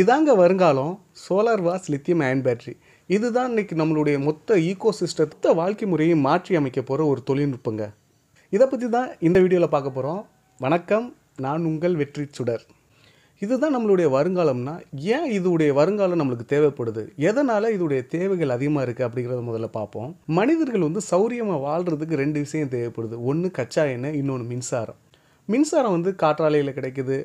இதாங்க வருங்காலம் சோலார் வாஸ் லித்தியம் அயன் பேட்ரி இதுதான் இன்றைக்கி நம்மளுடைய மொத்த ஈகோ சிஸ்டத்தை வாழ்க்கை முறையை மாற்றி அமைக்க போகிற ஒரு தொழில்நுட்பங்க இதை பற்றி தான் இந்த வீடியோவில் பார்க்க போகிறோம் வணக்கம் நான் உங்கள் வெற்றி சுடர் இதுதான் நம்மளுடைய வருங்காலம்னா ஏன் இதுடைய வருங்காலம் நம்மளுக்கு தேவைப்படுது எதனால் இதோடைய தேவைகள் அதிகமாக இருக்குது அப்படிங்கிறத முதல்ல பார்ப்போம் மனிதர்கள் வந்து சௌரியமாக வாழ்கிறதுக்கு ரெண்டு விஷயம் தேவைப்படுது ஒன்று கச்சா எண்ணெய் இன்னொன்று மின்சாரம் மின்சாரம் வந்து காற்றாலையில் கிடைக்குது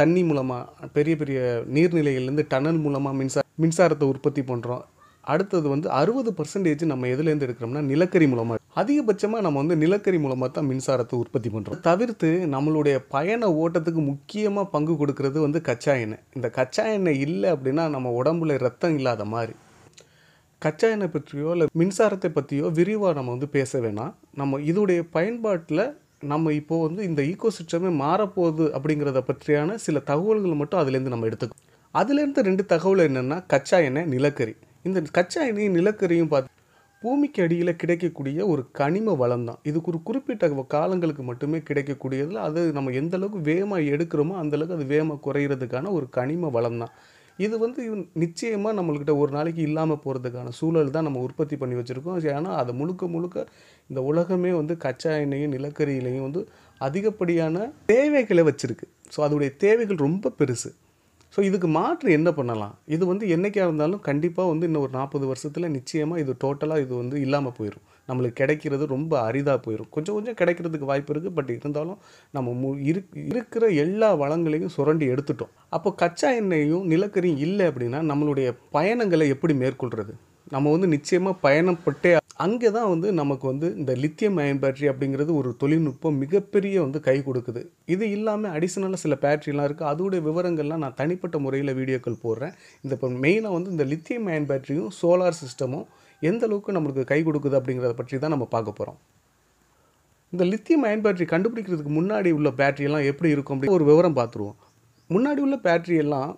தண்ணி மூலமாக பெரிய பெரிய நீர்நிலைகள்லேருந்து டனல் மூலமாக மின்சார மின்சாரத்தை உற்பத்தி பண்ணுறோம் அடுத்தது வந்து அறுபது பர்சன்டேஜ் நம்ம எதுலேருந்து எடுக்கிறோம்னா நிலக்கரி மூலமாக அதிகபட்சமாக நம்ம வந்து நிலக்கரி மூலமாக தான் மின்சாரத்தை உற்பத்தி பண்ணுறோம் தவிர்த்து நம்மளுடைய பயண ஓட்டத்துக்கு முக்கியமாக பங்கு கொடுக்கறது வந்து கச்சா எண்ணெய் இந்த கச்சா எண்ணெய் இல்லை அப்படின்னா நம்ம உடம்புல ரத்தம் இல்லாத மாதிரி கச்சா எண்ணெய் பற்றியோ இல்லை மின்சாரத்தை பற்றியோ விரிவாக நம்ம வந்து பேச வேணாம் நம்ம இதோடைய பயன்பாட்டில் நம்ம இப்போது வந்து இந்த ஈக்கோ சிஸ்டமே மாறப்போகுது அப்படிங்கிறத பற்றியான சில தகவல்கள் மட்டும் அதுலேருந்து நம்ம எடுத்துக்கணும் அதுலேருந்து ரெண்டு தகவல் என்னென்னா கச்சா எண்ணெய் நிலக்கரி இந்த கச்சா எண்ணெய் நிலக்கரியும் பார்த்து பூமிக்கு அடியில் கிடைக்கக்கூடிய ஒரு கனிம வளம் தான் இதுக்கு ஒரு குறிப்பிட்ட காலங்களுக்கு மட்டுமே கிடைக்கக்கூடியதில் அது நம்ம எந்தளவுக்கு வேகமாக எடுக்கிறோமோ அந்தளவுக்கு அது வேகமாக குறையிறதுக்கான ஒரு கனிம வளம் தான் இது வந்து நிச்சயமாக நம்மள்கிட்ட ஒரு நாளைக்கு இல்லாமல் போகிறதுக்கான சூழல் தான் நம்ம உற்பத்தி பண்ணி வச்சுருக்கோம் ஏன்னா அதை முழுக்க முழுக்க இந்த உலகமே வந்து கச்சா எண்ணெயும் நிலக்கரியிலையும் வந்து அதிகப்படியான தேவைகளை வச்சுருக்கு ஸோ அதோடைய தேவைகள் ரொம்ப பெருசு ஸோ இதுக்கு மாற்று என்ன பண்ணலாம் இது வந்து என்றைக்காக இருந்தாலும் கண்டிப்பாக வந்து இன்னும் ஒரு நாற்பது வருஷத்தில் நிச்சயமாக இது டோட்டலாக இது வந்து இல்லாமல் போயிடும் நம்மளுக்கு கிடைக்கிறது ரொம்ப அரிதாக போயிடும் கொஞ்சம் கொஞ்சம் கிடைக்கிறதுக்கு வாய்ப்பு இருக்குது பட் இருந்தாலும் நம்ம மு இரு இருக்கிற எல்லா வளங்களையும் சுரண்டி எடுத்துட்டோம் அப்போ கச்சா எண்ணெயும் நிலக்கரியும் இல்லை அப்படின்னா நம்மளுடைய பயணங்களை எப்படி மேற்கொள்கிறது நம்ம வந்து நிச்சயமாக பயணப்பட்டே அங்கே தான் வந்து நமக்கு வந்து இந்த லித்தியம் அயன் பேட்டரி அப்படிங்கிறது ஒரு தொழில்நுட்பம் மிகப்பெரிய வந்து கை கொடுக்குது இது இல்லாமல் அடிஷனலாக சில பேட்டரிலாம் இருக்குது அதோடைய விவரங்கள்லாம் நான் தனிப்பட்ட முறையில் வீடியோக்கள் போடுறேன் இந்த இப்போ மெயினாக வந்து இந்த லித்தியம் அயன் பேட்டரியும் சோலார் சிஸ்டமும் எந்த அளவுக்கு நம்மளுக்கு கை கொடுக்குது அப்படிங்கிறத பற்றி தான் நம்ம பார்க்க போகிறோம் இந்த லித்தியம் அயன் பேட்ரி கண்டுபிடிக்கிறதுக்கு முன்னாடி உள்ள பேட்ரியெல்லாம் எப்படி இருக்கும் அப்படின்னு ஒரு விவரம் பார்த்துருவோம் முன்னாடி உள்ள பேட்ரியெல்லாம்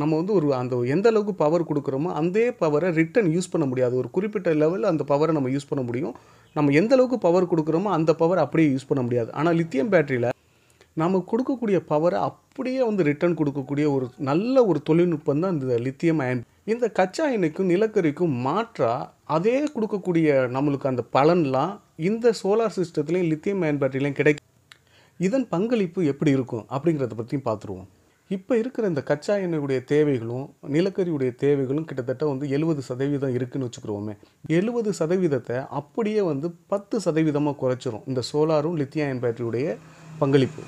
நம்ம வந்து ஒரு அந்த எந்த அளவுக்கு பவர் கொடுக்குறோமோ அதே பவரை ரிட்டன் யூஸ் பண்ண முடியாது ஒரு குறிப்பிட்ட லெவலில் அந்த பவரை நம்ம யூஸ் பண்ண முடியும் நம்ம எந்த அளவுக்கு பவர் கொடுக்குறோமோ அந்த பவர் அப்படியே யூஸ் பண்ண முடியாது ஆனால் லித்தியம் பேட்ரியில் நம்ம கொடுக்கக்கூடிய பவரை அப்படியே வந்து ரிட்டர்ன் கொடுக்கக்கூடிய ஒரு நல்ல ஒரு தொழில்நுட்பம் தான் இந்த லித்தியம் அயன் இந்த கச்சா எண்ணெய்க்கும் நிலக்கரிக்கும் மாற்றாக அதே கொடுக்கக்கூடிய நம்மளுக்கு அந்த பலன்லாம் இந்த சோலார் சிஸ்டத்துலேயும் லித்தியம் அயன் பேட்டரிலையும் கிடைக்கும் இதன் பங்களிப்பு எப்படி இருக்கும் அப்படிங்கிறத பற்றியும் பார்த்துருவோம் இப்போ இருக்கிற இந்த கச்சா எண்ணெயுடைய தேவைகளும் நிலக்கரியுடைய தேவைகளும் கிட்டத்தட்ட வந்து எழுபது சதவீதம் இருக்குதுன்னு வச்சுக்கிறோமே எழுபது சதவீதத்தை அப்படியே வந்து பத்து சதவீதமாக குறைச்சிரும் இந்த சோலாரும் அயன் பேட்டரியுடைய பங்களிப்பு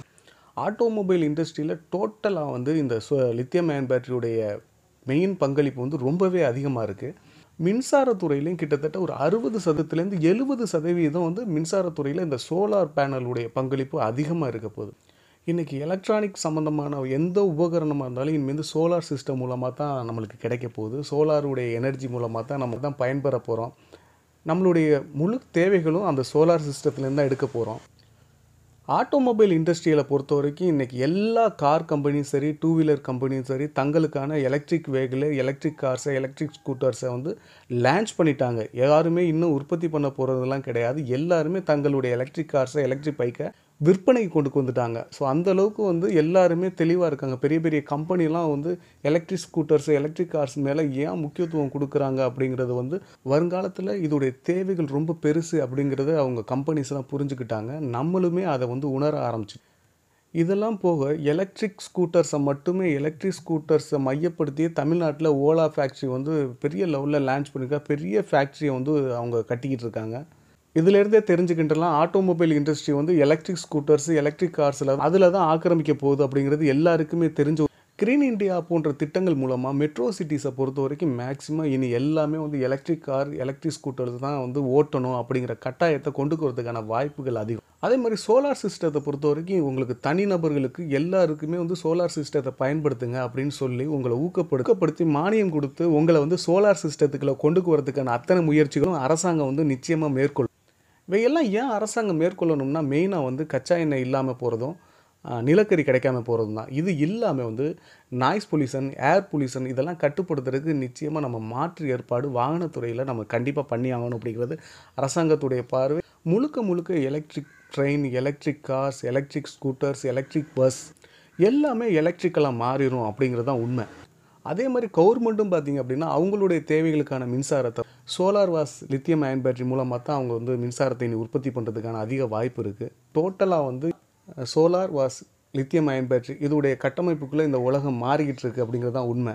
ஆட்டோமொபைல் இண்டஸ்ட்ரியில் டோட்டலாக வந்து இந்த சோ லித்தியம் அயன் பேட்டரியுடைய மெயின் பங்களிப்பு வந்து ரொம்பவே அதிகமாக இருக்குது மின்சாரத்துறையிலையும் கிட்டத்தட்ட ஒரு அறுபது சதத்துலேருந்து எழுபது சதவீதம் வந்து மின்சாரத்துறையில் இந்த சோலார் பேனலுடைய பங்களிப்பு அதிகமாக இருக்க போகுது இன்றைக்கி எலக்ட்ரானிக் சம்மந்தமான எந்த உபகரணமாக இருந்தாலும் இனிமேல் சோலார் சிஸ்டம் மூலமாக தான் நம்மளுக்கு கிடைக்க போகுது சோலாருடைய எனர்ஜி மூலமாக தான் நம்ம தான் பயன்பெற போகிறோம் நம்மளுடைய முழு தேவைகளும் அந்த சோலார் சிஸ்டத்துலேருந்து தான் எடுக்க போகிறோம் ஆட்டோமொபைல் இண்டஸ்ட்ரியில் பொறுத்த வரைக்கும் இன்றைக்கி எல்லா கார் கம்பெனியும் சரி டூ வீலர் கம்பெனியும் சரி தங்களுக்கான எலக்ட்ரிக் வேகில் எலக்ட்ரிக் கார்ஸை எலக்ட்ரிக் ஸ்கூட்டர்ஸை வந்து லான்ச் பண்ணிட்டாங்க யாருமே இன்னும் உற்பத்தி பண்ண போகிறதெல்லாம் கிடையாது எல்லாருமே தங்களுடைய எலக்ட்ரிக் கார்ஸை எலக்ட்ரிக் பைக்கை விற்பனைக்கு கொண்டு வந்துட்டாங்க ஸோ அந்தளவுக்கு வந்து எல்லாருமே தெளிவாக இருக்காங்க பெரிய பெரிய கம்பெனிலாம் வந்து எலக்ட்ரிக் ஸ்கூட்டர்ஸ் எலக்ட்ரிக் கார்ஸ் மேலே ஏன் முக்கியத்துவம் கொடுக்குறாங்க அப்படிங்கிறது வந்து வருங்காலத்தில் இதோடைய தேவைகள் ரொம்ப பெருசு அப்படிங்கிறத அவங்க கம்பெனிஸ்லாம் புரிஞ்சுக்கிட்டாங்க நம்மளுமே அதை வந்து உணர ஆரம்பிச்சு இதெல்லாம் போக எலக்ட்ரிக் ஸ்கூட்டர்ஸை மட்டுமே எலக்ட்ரிக் ஸ்கூட்டர்ஸை மையப்படுத்தியே தமிழ்நாட்டில் ஓலா ஃபேக்ட்ரி வந்து பெரிய லெவலில் லான்ச் பண்ணியிருக்கா பெரிய ஃபேக்ட்ரியை வந்து அவங்க கட்டிக்கிட்டு இருக்காங்க இதிலேருந்தே தெரிஞ்சுக்கின்றலாம் ஆட்டோமொபைல் இண்டஸ்ட்ரி வந்து எலக்ட்ரிக் ஸ்கூட்டர்ஸ் எலக்ட்ரிக் கார்ஸில் அதில் தான் ஆக்கிரமிக்க போகுது அப்படிங்கிறது எல்லாருக்குமே தெரிஞ்ச கிரீன் இண்டியா போன்ற திட்டங்கள் மூலமாக மெட்ரோ சிட்டிஸை பொறுத்த வரைக்கும் மேக்ஸிமம் இனி எல்லாமே வந்து எலக்ட்ரிக் கார் எலக்ட்ரிக் ஸ்கூட்டர்ஸ் தான் வந்து ஓட்டணும் அப்படிங்கிற கட்டாயத்தை கொண்டு போகிறதுக்கான வாய்ப்புகள் அதிகம் அதே மாதிரி சோலார் சிஸ்டத்தை பொறுத்த வரைக்கும் உங்களுக்கு தனிநபர்களுக்கு எல்லாருக்குமே வந்து சோலார் சிஸ்டத்தை பயன்படுத்துங்க அப்படின்னு சொல்லி உங்களை ஊக்கப்படுத்தப்படுத்தி மானியம் கொடுத்து உங்களை வந்து சோலார் சிஸ்டத்துக்குள்ளே கொண்டு போகிறதுக்கான அத்தனை முயற்சிகளும் அரசாங்கம் வந்து நிச்சயமாக மேற்கொள்ளும் இவையெல்லாம் ஏன் அரசாங்கம் மேற்கொள்ளணும்னா மெயினாக வந்து கச்சா எண்ணெய் இல்லாமல் போகிறதும் நிலக்கரி கிடைக்காம போகிறதும் தான் இது இல்லாமல் வந்து நாய்ஸ் பொல்யூஷன் ஏர் பொல்யூஷன் இதெல்லாம் கட்டுப்படுத்துறதுக்கு நிச்சயமாக நம்ம மாற்று ஏற்பாடு வாகனத்துறையில் நம்ம கண்டிப்பாக பண்ணி ஆகணும் அப்படிங்கிறது அரசாங்கத்துடைய பார்வை முழுக்க முழுக்க electric train electric cars electric scooters electric bus எல்லாமே எலக்ட்ரிக்கலாக மாறிடும் அப்படிங்கிறது தான் உண்மை அதே மாதிரி கவர்மெண்ட்டும் பார்த்திங்க அப்படின்னா அவங்களுடைய தேவைகளுக்கான மின்சாரத்தை சோலார் வாஸ் லித்தியம் அயன் பேட்டரி மூலமாக தான் அவங்க வந்து மின்சாரத்தை உற்பத்தி பண்ணுறதுக்கான அதிக வாய்ப்பு இருக்குது டோட்டலாக வந்து சோலார் வாஸ் லித்தியம் அயன் பேட்டரி இதோடைய கட்டமைப்புக்குள்ளே இந்த உலகம் மாறிக்கிட்டு இருக்குது அப்படிங்கிறது தான் உண்மை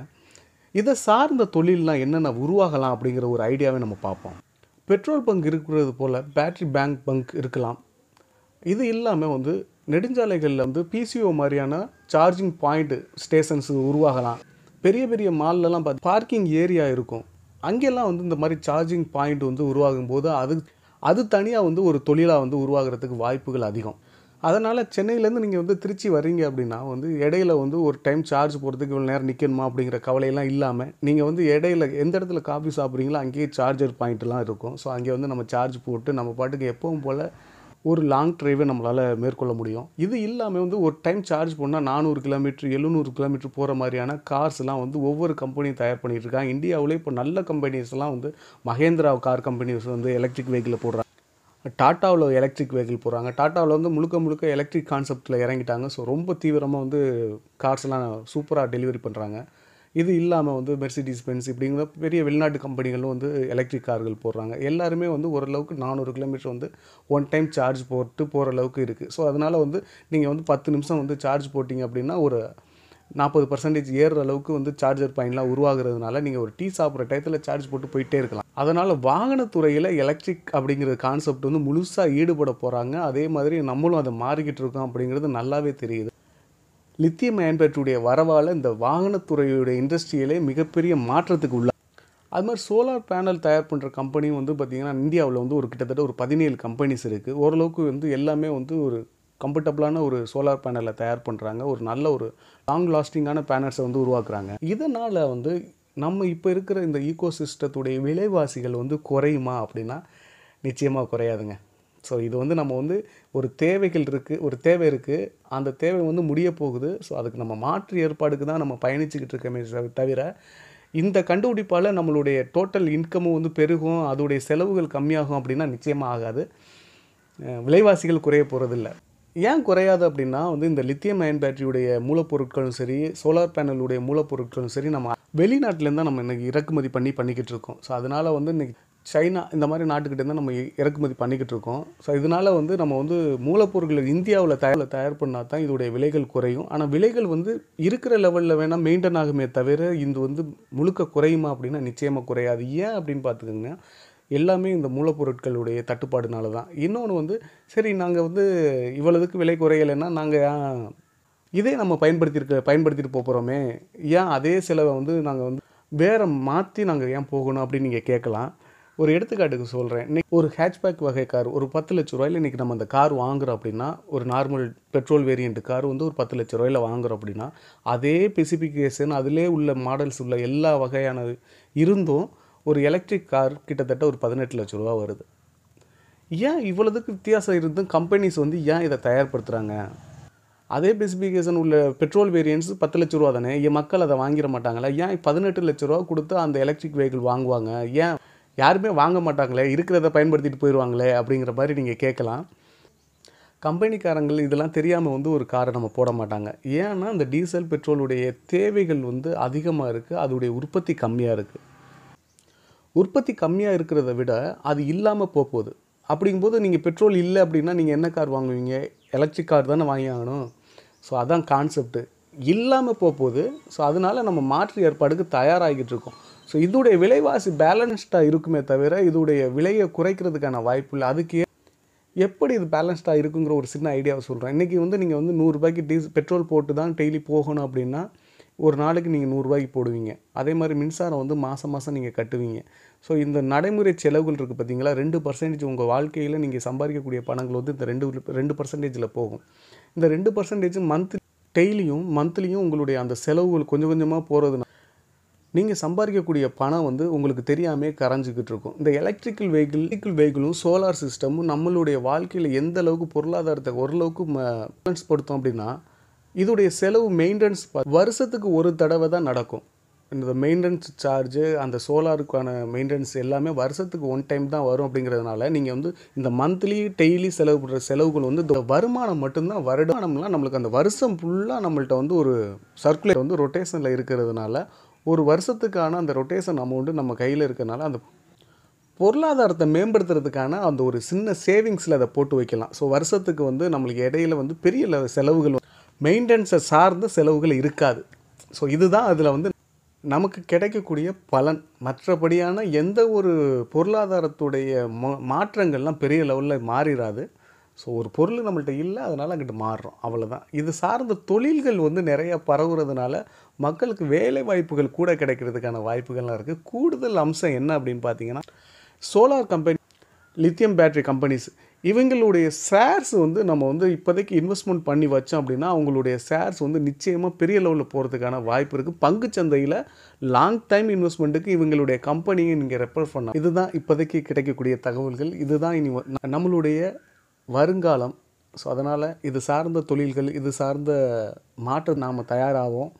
இதை சார்ந்த தொழிலெலாம் என்னென்ன உருவாகலாம் அப்படிங்கிற ஒரு ஐடியாவை நம்ம பார்ப்போம் பெட்ரோல் பங்க் இருக்கிறது போல் பேட்ரி பேங்க் பங்க் இருக்கலாம் இது இல்லாமல் வந்து நெடுஞ்சாலைகளில் வந்து பிசிஓ மாதிரியான சார்ஜிங் பாயிண்ட்டு ஸ்டேஷன்ஸ் உருவாகலாம் பெரிய பெரிய மால்லலாம் பார்த்து பார்க்கிங் ஏரியா இருக்கும் அங்கெல்லாம் வந்து இந்த மாதிரி சார்ஜிங் பாயிண்ட் வந்து உருவாகும் போது அது அது தனியாக வந்து ஒரு தொழிலாக வந்து உருவாகிறதுக்கு வாய்ப்புகள் அதிகம் அதனால் சென்னையிலேருந்து நீங்கள் வந்து திருச்சி வரீங்க அப்படின்னா வந்து இடையில வந்து ஒரு டைம் சார்ஜ் போகிறதுக்கு இவ்வளோ நேரம் நிற்கணுமா அப்படிங்கிற கவலையெல்லாம் இல்லாமல் நீங்கள் வந்து இடையில எந்த இடத்துல காஃபி சாப்பிட்றீங்களோ அங்கேயே சார்ஜர் பாயிண்ட்லாம் இருக்கும் ஸோ அங்கே வந்து நம்ம சார்ஜ் போட்டு நம்ம பாட்டுக்கு எப்பவும் போல் ஒரு லாங் ட்ரைவை நம்மளால் மேற்கொள்ள முடியும் இது இல்லாமல் வந்து ஒரு டைம் சார்ஜ் பண்ணால் நானூறு கிலோமீட்ரு எழுநூறு கிலோமீட்ரு போகிற மாதிரியான கார்ஸ்லாம் வந்து ஒவ்வொரு கம்பெனியும் தயார் பண்ணிட்டுருக்காங்க இந்தியாவிலே இப்போ நல்ல கம்பெனிஸ்லாம் வந்து மகேந்திரா கார் கம்பெனிஸ் வந்து எலக்ட்ரிக் வெஹிக்கிள் போடுறாங்க டாட்டாவில் எலக்ட்ரிக் வெஹிக்கிள் போகிறாங்க டாட்டாவில் வந்து முழுக்க முழுக்க எலக்ட்ரிக் கான்செப்டில் இறங்கிட்டாங்க ஸோ ரொம்ப தீவிரமாக வந்து கார்ஸ்லாம் சூப்பராக டெலிவரி பண்ணுறாங்க இது இல்லாமல் வந்து மெர்சிடிஸ் பென்ஸ் இப்படிங்கிற பெரிய வெளிநாட்டு கம்பெனிகளும் வந்து எலக்ட்ரிக் கார்கள் போடுறாங்க எல்லாருமே வந்து ஓரளவுக்கு நானூறு கிலோமீட்டர் வந்து ஒன் டைம் சார்ஜ் போட்டு போகிற அளவுக்கு இருக்குது ஸோ அதனால் வந்து நீங்கள் வந்து பத்து நிமிஷம் வந்து சார்ஜ் போட்டிங்க அப்படின்னா ஒரு நாற்பது பர்சன்டேஜ் ஏறுற அளவுக்கு வந்து சார்ஜர் பாயிண்ட்லாம் உருவாகிறதுனால நீங்கள் ஒரு டீ சாப்பிட்ற டயத்தில் சார்ஜ் போட்டு போயிட்டே இருக்கலாம் அதனால் வாகனத்துறையில் எலக்ட்ரிக் அப்படிங்கிற கான்செப்ட் வந்து முழுசாக ஈடுபட போகிறாங்க அதே மாதிரி நம்மளும் அதை மாறிக்கிட்டு இருக்கோம் அப்படிங்கிறது நல்லாவே தெரியுது லித்தியம் அயன் பேட்டரியுடைய வரவால் இந்த வாகனத்துறையுடைய இண்டஸ்ட்ரியிலே மிகப்பெரிய மாற்றத்துக்கு உள்ள அது மாதிரி சோலார் பேனல் தயார் பண்ணுற கம்பெனியும் வந்து பார்த்திங்கன்னா இந்தியாவில் வந்து ஒரு கிட்டத்தட்ட ஒரு பதினேழு கம்பெனிஸ் இருக்குது ஓரளவுக்கு வந்து எல்லாமே வந்து ஒரு கம்ஃபர்டபுளான ஒரு சோலார் பேனலை தயார் பண்ணுறாங்க ஒரு நல்ல ஒரு லாங் லாஸ்டிங்கான பேனல்ஸை வந்து உருவாக்குறாங்க இதனால் வந்து நம்ம இப்போ இருக்கிற இந்த ஈகோ சிஸ்டத்துடைய விலைவாசிகள் வந்து குறையுமா அப்படின்னா நிச்சயமாக குறையாதுங்க ஸோ இது வந்து நம்ம வந்து ஒரு தேவைகள் இருக்குது ஒரு தேவை இருக்குது அந்த தேவை வந்து முடிய போகுது ஸோ அதுக்கு நம்ம மாற்று ஏற்பாடுக்கு தான் நம்ம பயணிச்சுக்கிட்டு இருக்கமே தவிர இந்த கண்டுபிடிப்பால் நம்மளுடைய டோட்டல் இன்கமும் வந்து பெருகும் அதோடைய செலவுகள் கம்மியாகும் அப்படின்னா நிச்சயமாக ஆகாது விலைவாசிகள் குறைய போகிறதில்ல ஏன் குறையாது அப்படின்னா வந்து இந்த லித்தியம் அயன் பேட்டரியுடைய மூலப்பொருட்களும் சரி சோலார் பேனலுடைய மூலப்பொருட்களும் சரி நம்ம வெளிநாட்டிலேருந்து நம்ம இன்றைக்கி இறக்குமதி பண்ணி பண்ணிக்கிட்டு இருக்கோம் ஸோ அதனால் வந்து இன்றைக்கி சைனா இந்த மாதிரி நாட்டுக்கிட்டேருந்து நம்ம இறக்குமதி பண்ணிக்கிட்டு இருக்கோம் ஸோ இதனால் வந்து நம்ம வந்து மூலப்பொருட்கள் இந்தியாவில் தயாரில் தயார் பண்ணால் தான் இதோடைய விலைகள் குறையும் ஆனால் விலைகள் வந்து இருக்கிற லெவலில் வேணால் மெயின்டைன் ஆகுமே தவிர இது வந்து முழுக்க குறையுமா அப்படின்னா நிச்சயமாக குறையாது ஏன் அப்படின்னு பார்த்துக்கோங்க எல்லாமே இந்த மூலப்பொருட்களுடைய தட்டுப்பாடுனால தான் இன்னொன்று வந்து சரி நாங்கள் வந்து இவ்வளோதுக்கு விலை குறையலைன்னா நாங்கள் இதே நம்ம பயன்படுத்தியிருக்க பயன்படுத்திட்டு போகிறோமே ஏன் அதே செலவை வந்து நாங்கள் வந்து வேறு மாற்றி நாங்கள் ஏன் போகணும் அப்படின்னு நீங்கள் கேட்கலாம் ஒரு எடுத்துக்காட்டுக்கு சொல்கிறேன் இன்றைக்கி ஒரு ஹேட்ச்பேக் வகை கார் ஒரு பத்து லட்ச ரூபாயில் இன்றைக்கி நம்ம அந்த கார் வாங்குகிறோம் அப்படின்னா ஒரு நார்மல் பெட்ரோல் வேரியண்ட் கார் வந்து ஒரு பத்து லட்ச ரூபாயில் வாங்குகிறோம் அப்படின்னா அதே ஸ்பெசிஃபிகேஷன் அதிலே உள்ள மாடல்ஸ் உள்ள எல்லா வகையான இருந்தும் ஒரு எலக்ட்ரிக் கார் கிட்டத்தட்ட ஒரு பதினெட்டு லட்ச ரூபா வருது ஏன் இவ்வளோதுக்கு வித்தியாசம் இருந்தும் கம்பெனிஸ் வந்து ஏன் இதை தயார்படுத்துகிறாங்க அதே ஸ்பெசிஃபிகேஷன் உள்ள பெட்ரோல் வேரியன்ஸ் பத்து லட்ச ரூபா தானே மக்கள் அதை வாங்கிட மாட்டாங்களா ஏன் பதினெட்டு லட்ச ரூபா கொடுத்து அந்த எலக்ட்ரிக் வெஹிக்கிள் வாங்குவாங்க ஏன் யாருமே வாங்க மாட்டாங்களே இருக்கிறத பயன்படுத்திட்டு போயிடுவாங்களே அப்படிங்கிற மாதிரி நீங்கள் கேட்கலாம் கம்பெனிக்காரங்கள் இதெல்லாம் தெரியாமல் வந்து ஒரு காரை நம்ம போட மாட்டாங்க ஏன்னா அந்த டீசல் பெட்ரோலுடைய தேவைகள் வந்து அதிகமாக இருக்குது அதோடைய உற்பத்தி கம்மியாக இருக்குது உற்பத்தி கம்மியாக இருக்கிறத விட அது இல்லாமல் போகுது அப்படிங்கும்போது நீங்கள் பெட்ரோல் இல்லை அப்படின்னா நீங்கள் என்ன கார் வாங்குவீங்க எலக்ட்ரிக் கார் தானே வாங்கி ஆகணும் ஸோ அதான் கான்செப்ட்டு இல்லாமல் போகுது ஸோ அதனால் நம்ம மாற்று ஏற்பாடுக்கு தயாராகிட்டு இருக்கோம் ஸோ இதோடைய விலைவாசி பேலன்ஸ்டாக இருக்குமே தவிர இதோடைய விலையை குறைக்கிறதுக்கான வாய்ப்பு இல்லை அதுக்கு எப்படி இது பேலன்ஸ்டாக இருக்குங்கிற ஒரு சின்ன ஐடியாவை சொல்கிறேன் இன்றைக்கி வந்து நீங்கள் வந்து நூறுரூபாய்க்கு டீஸ் பெட்ரோல் போட்டு தான் டெய்லி போகணும் அப்படின்னா ஒரு நாளைக்கு நீங்கள் நூறுரூவாய்க்கு போடுவீங்க அதே மாதிரி மின்சாரம் வந்து மாதம் மாதம் நீங்கள் கட்டுவீங்க ஸோ இந்த நடைமுறை செலவுகள் இருக்குது பார்த்தீங்களா ரெண்டு பர்சன்டேஜ் உங்கள் வாழ்க்கையில் நீங்கள் சம்பாதிக்கக்கூடிய பணங்கள் வந்து இந்த ரெண்டு ரெண்டு பர்சன்டேஜில் போகும் இந்த ரெண்டு பர்சன்டேஜ் மந்த் டெய்லியும் மந்த்லியும் உங்களுடைய அந்த செலவுகள் கொஞ்சம் கொஞ்சமாக போகிறதுனா நீங்கள் சம்பாதிக்கக்கூடிய பணம் வந்து உங்களுக்கு தெரியாமே கரைஞ்சிக்கிட்டு இருக்கும் இந்த எலக்ட்ரிக்கல் வெஹிக்கிள் வெஹிக்கிள் வெஹிக்கிளும் சோலார் சிஸ்டமும் நம்மளுடைய வாழ்க்கையில் எந்த அளவுக்கு பொருளாதாரத்தை ஓரளவுக்கு பேலன்ஸ் படுத்தோம் அப்படின்னா இதோடைய செலவு மெயின்டெனன்ஸ் வருஷத்துக்கு ஒரு தடவை தான் நடக்கும் இந்த மெயின்டெனன்ஸ் சார்ஜு அந்த சோலாருக்கான மெயின்டெனன்ஸ் எல்லாமே வருஷத்துக்கு ஒன் டைம் தான் வரும் அப்படிங்கிறதுனால நீங்கள் வந்து இந்த மந்த்லி டெய்லி செலவு பண்ணுற செலவுகள் வந்து இந்த வருமானம் மட்டும்தான் வருடமானம்லாம் நம்மளுக்கு அந்த வருஷம் ஃபுல்லாக நம்மள்ட்ட வந்து ஒரு சர்க்குலேட் வந்து ரொட்டேஷனில் இருக்கிறதுனால ஒரு வருஷத்துக்கான அந்த ரொட்டேஷன் அமௌண்ட்டு நம்ம கையில் இருக்கிறனால அந்த பொருளாதாரத்தை மேம்படுத்துறதுக்கான அந்த ஒரு சின்ன சேவிங்ஸில் அதை போட்டு வைக்கலாம் ஸோ வருஷத்துக்கு வந்து நம்மளுக்கு இடையில வந்து பெரிய செலவுகள் மெயின்டெனன்ஸை சார்ந்த செலவுகள் இருக்காது ஸோ இதுதான் அதில் வந்து நமக்கு கிடைக்கக்கூடிய பலன் மற்றபடியான எந்த ஒரு பொருளாதாரத்துடைய மாற்றங்கள்லாம் பெரிய லெவலில் மாறிடாது ஸோ ஒரு பொருள் நம்மள்கிட்ட இல்லை அதனால் அங்கிட்ட மாறுறோம் அவ்வளோதான் இது சார்ந்த தொழில்கள் வந்து நிறையா பரவுறதுனால மக்களுக்கு வேலை வாய்ப்புகள் கூட கிடைக்கிறதுக்கான வாய்ப்புகள்லாம் இருக்குது கூடுதல் அம்சம் என்ன அப்படின்னு பார்த்தீங்கன்னா solar company lithium battery companies இவங்களுடைய ஷேர்ஸ் வந்து நம்ம வந்து இப்போதைக்கு இன்வெஸ்ட்மெண்ட் பண்ணி வச்சோம் அப்படின்னா அவங்களுடைய ஷேர்ஸ் வந்து நிச்சயமாக பெரிய லெவலில் போகிறதுக்கான வாய்ப்பு இருக்குது பங்கு சந்தையில் லாங் டைம் இன்வெஸ்ட்மெண்ட்டுக்கு இவங்களுடைய கம்பெனியை நீங்கள் ரெஃபர் பண்ணலாம் இதுதான் இப்போதைக்கு கிடைக்கக்கூடிய தகவல்கள் இதுதான் இனி நம்மளுடைய வருங்காலம் ஸோ அதனால் இது சார்ந்த தொழில்கள் இது சார்ந்த மாற்றம் நாம் தயாராகும்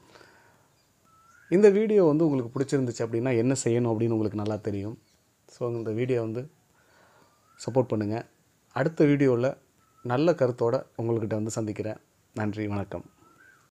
இந்த வீடியோ வந்து உங்களுக்கு பிடிச்சிருந்துச்சு அப்படின்னா என்ன செய்யணும் அப்படின்னு உங்களுக்கு நல்லா தெரியும் ஸோ இந்த வீடியோ வந்து சப்போர்ட் பண்ணுங்கள் அடுத்த வீடியோவில் நல்ல கருத்தோடு உங்கள்கிட்ட வந்து சந்திக்கிறேன் நன்றி வணக்கம்